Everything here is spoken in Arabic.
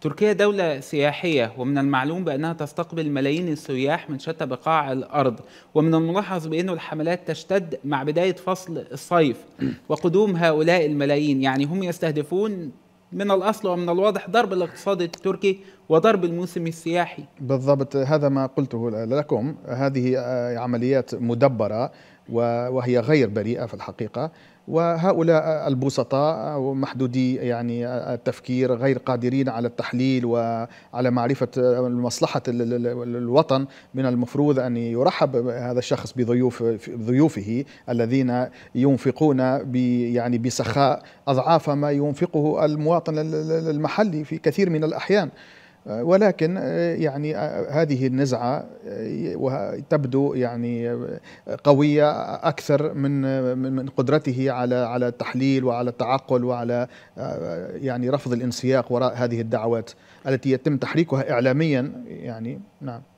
تركيا دولة سياحية ومن المعلوم بأنها تستقبل ملايين السياح من شتى بقاع الأرض ومن الملاحظ بأن الحملات تشتد مع بداية فصل الصيف وقدوم هؤلاء الملايين يعني هم يستهدفون من الأصل ومن الواضح ضرب الاقتصاد التركي وضرب الموسم السياحي بالضبط هذا ما قلته لكم هذه آه، عمليات مدبرة وهي غير بريئة في الحقيقة وهؤلاء البسطاء محدودي يعني آه، التفكير غير قادرين على التحليل وعلى معرفة آه، مصلحة الوطن من المفروض أن يرحب هذا الشخص بضيوف ضيوفه الذين ينفقون يعني بسخاء أضعاف ما ينفقه المواطن المحلي في كثير من الأحيان ولكن آه، يعني آه، هذه النزعة آه، تبدو يعني قوية أكثر من من قدرته على على التحليل وعلى التعقل وعلى يعني رفض الانسياق وراء هذه الدعوات التي يتم تحريكها إعلاميا يعني نعم